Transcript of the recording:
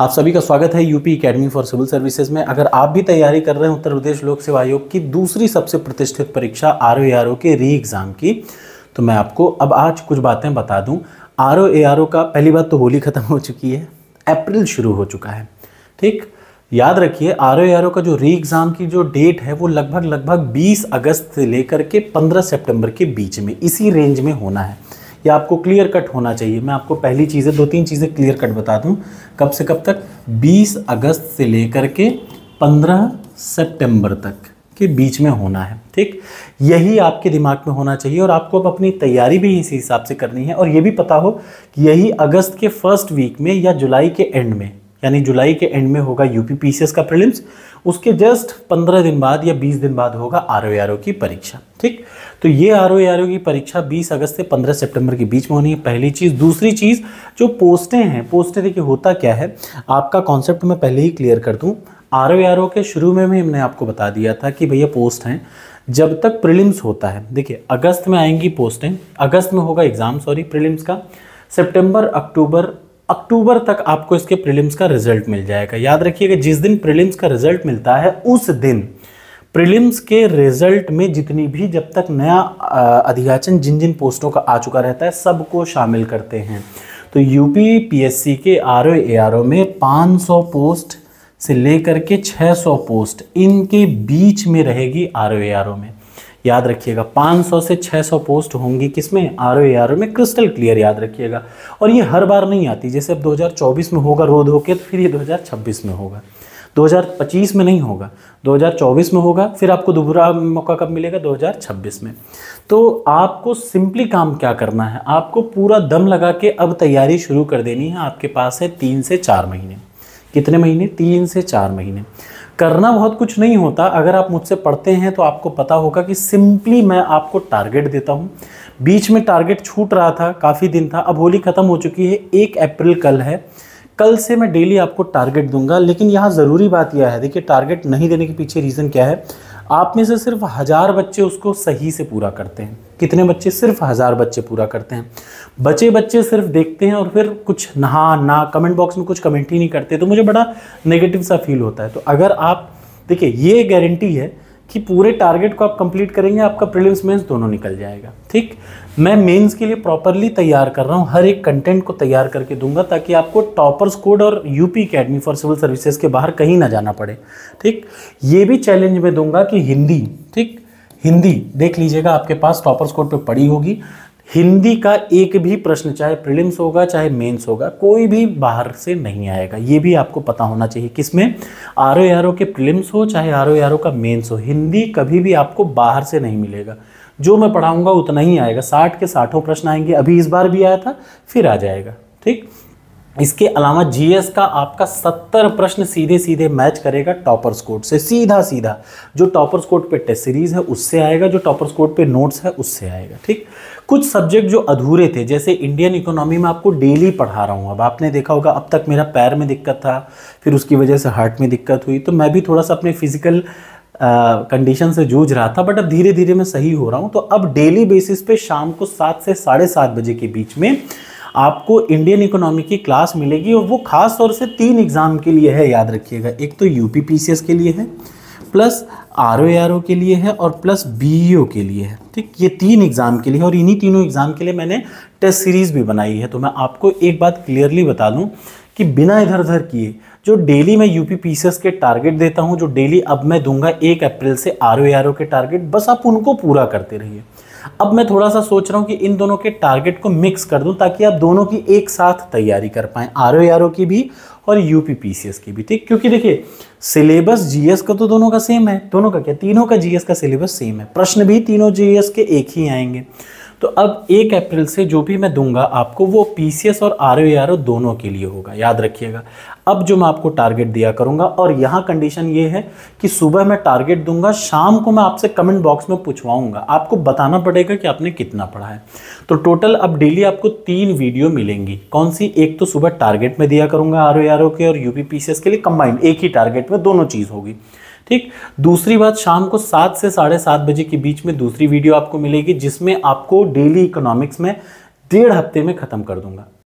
आप सभी का स्वागत है UP academy for civil services में अगर आप भी तैयारी कर रहे हैं उत्तर प्रदेश लोक सेवा आयोग की दूसरी सबसे प्रतिष्ठित परीक्षा आर ओ के री एग्ज़ाम की तो मैं आपको अब आज कुछ बातें बता दूं आर ओ का पहली बात तो होली ख़त्म हो चुकी है अप्रैल शुरू हो चुका है ठीक याद रखिए आर ओ का जो री एग्ज़ाम की जो डेट है वो लगभग लगभग 20 अगस्त से लेकर के 15 सितंबर के बीच में इसी रेंज में होना है या आपको क्लियर कट होना चाहिए मैं आपको पहली चीज़ें दो तीन चीज़ें क्लियर कट बता दूँ कब से कब तक 20 अगस्त से लेकर के 15 सितंबर तक के बीच में होना है ठीक यही आपके दिमाग में होना चाहिए और आपको अब अपनी तैयारी भी इसी हिसाब से करनी है और ये भी पता हो कि यही अगस्त के फर्स्ट वीक में या जुलाई के एंड में यानी जुलाई के एंड में होगा यूपी पीसीएस का प्रिलिम्स उसके जस्ट पंद्रह दिन बाद या बीस दिन बाद होगा आर ओ की परीक्षा ठीक तो ये आर ओ ओ की परीक्षा बीस अगस्त से पंद्रह सितंबर के बीच में होनी है पहली चीज़ दूसरी चीज़ जो पोस्टें हैं पोस्टें देखिए होता क्या है आपका कॉन्सेप्ट मैं पहले ही क्लियर कर दूँ आर ओ के शुरू में भी हमने आपको बता दिया था कि भैया पोस्ट हैं जब तक प्रिलिम्स होता है देखिए अगस्त में आएंगी पोस्टें अगस्त में होगा एग्ज़ाम सॉरी प्रिलिम्स का सितंबर अक्टूबर अक्टूबर तक आपको इसके प्रीलिम्स का रिजल्ट मिल जाएगा याद रखिएगा जिस दिन प्रीलिम्स का रिजल्ट मिलता है उस दिन प्रीलिम्स के रिजल्ट में जितनी भी जब तक नया अधिगाचन जिन जिन पोस्टों का आ चुका रहता है सबको शामिल करते हैं तो यूपी पीएससी के R O A R O में 500 पोस्ट से लेकर के 600 पोस्ट इनके बीच में रहेगी are O A R O में याद रखिएगा 500 से 600 पोस्ट होंगी किसमें आर ओ आर ओ में क्रिस्टल क्लियर याद रखिएगा और ये हर बार नहीं आती जैसे अब 2024 में होगा रोध होके तो फिर ये 2026 में होगा 2025 में नहीं होगा 2024 में होगा फिर आपको दोबारा मौका कब मिलेगा 2026 में तो आपको सिंपली काम क्या करना है आपको पूरा दम लगा के अब तैयारी शुरू कर देनी है आपके पास है तीन से चार महीने कितने महीने तीन से चार महीने करना बहुत कुछ नहीं होता अगर आप मुझसे पढ़ते हैं तो आपको पता होगा कि सिंपली मैं आपको टारगेट देता हूँ बीच में टारगेट छूट रहा था काफ़ी दिन था अब होली ख़त्म हो चुकी है एक अप्रैल कल है कल से मैं डेली आपको टारगेट दूंगा लेकिन यहाँ ज़रूरी बात यह है देखिए टारगेट नहीं देने के पीछे रीज़न क्या है आप में से सिर्फ हज़ार बच्चे उसको सही से पूरा करते हैं कितने बच्चे सिर्फ हज़ार बच्चे पूरा करते हैं बचे बच्चे सिर्फ देखते हैं और फिर कुछ नहा ना कमेंट बॉक्स में कुछ कमेंट ही नहीं करते तो मुझे बड़ा नेगेटिव सा फील होता है तो अगर आप देखिए ये गारंटी है कि पूरे टारगेट को आप कंप्लीट करेंगे आपका प्रीलिम्स मेंस दोनों निकल जाएगा ठीक मैं मेंस के लिए प्रॉपरली तैयार कर रहा हूँ हर एक कंटेंट को तैयार करके दूंगा ताकि आपको टॉपर्स कोड और UP academy for civil services के बाहर कहीं ना जाना पड़े ठीक ये भी चैलेंज मैं दूंगा कि हिंदी ठीक हिंदी देख लीजिएगा आपके पास टॉपर्स कोड पर पड़ी होगी हिंदी का एक भी प्रश्न चाहे प्रिलिम्स होगा चाहे मेंस होगा कोई भी बाहर से नहीं आएगा ये भी आपको पता होना चाहिए किसमें आर ओ आर ओ के प्रिलिम्स हो चाहे आर ओ का मेंस हो हिंदी कभी भी आपको बाहर से नहीं मिलेगा जो मैं पढ़ाऊंगा उतना ही आएगा साठ के साठों प्रश्न आएंगे अभी इस बार भी आया था फिर आ जाएगा ठीक इसके अलावा जीएस का आपका सत्तर प्रश्न सीधे सीधे मैच करेगा टॉपर्स स्कोर्ट से सीधा सीधा जो टॉपर्स कोड पे टेस्ट सीरीज है उससे आएगा जो टॉपर्स कोड पे नोट्स है उससे आएगा ठीक कुछ सब्जेक्ट जो अधूरे थे जैसे इंडियन इकोनॉमी में आपको डेली पढ़ा रहा हूँ अब आपने देखा होगा अब तक मेरा पैर में दिक्कत था फिर उसकी वजह से हार्ट में दिक्कत हुई तो मैं भी थोड़ा सा अपने फिजिकल कंडीशन uh, से जूझ रहा था बट अब धीरे धीरे मैं सही हो रहा हूँ तो अब डेली बेसिस पे शाम को सात से साढ़े सात बजे के बीच में आपको इंडियन इकोनॉमी की क्लास मिलेगी और वो खास तौर से तीन एग्ज़ाम के लिए है याद रखिएगा एक तो यू पी के लिए है प्लस आर ओ के लिए है और प्लस बी e के लिए है ठीक ये तीन एग्ज़ाम के लिए और इन्हीं तीनों एग्ज़ाम के लिए मैंने टेस्ट सीरीज़ भी बनाई है तो मैं आपको एक बात क्लियरली बता दूँ कि बिना इधर उधर किए जो डेली मैं यूपी पीसीएस के टारगेट देता हूँ जो डेली अब मैं दूंगा एक अप्रैल से आर ओ के टारगेट बस आप उनको पूरा करते रहिए अब मैं थोड़ा सा सोच रहा हूँ कि इन दोनों के टारगेट को मिक्स कर दूँ ताकि आप दोनों की एक साथ तैयारी कर पाएँ आर ओ की भी और यू पी की भी ठीक क्योंकि देखिए सिलेबस जीएस का तो दोनों का सेम है दोनों का क्या तीनों का जीएस का सिलेबस सेम है प्रश्न भी तीनों जीएस के एक ही आएंगे तो अब एक अप्रैल से जो भी मैं दूंगा आपको वो पी और आर ओ दोनों के लिए होगा याद रखिएगा अब जो मैं आपको टारगेट दिया करूंगा और यहाँ कंडीशन ये है कि सुबह मैं टारगेट दूंगा शाम को मैं आपसे कमेंट बॉक्स में पूछवाऊंगा आपको बताना पड़ेगा कि आपने कितना पढ़ा है तो टोटल अब डेली आपको तीन वीडियो मिलेंगी कौन सी एक तो सुबह टारगेट में दिया करूंगा आर ओ के और यू के लिए कंबाइंड एक ही टारगेट में दोनों चीज़ होगी ठीक दूसरी बात शाम को सात से साढ़े सात बजे के बीच में दूसरी वीडियो आपको मिलेगी जिसमें आपको डेली इकोनॉमिक्स में डेढ़ हफ्ते में ख़त्म कर दूंगा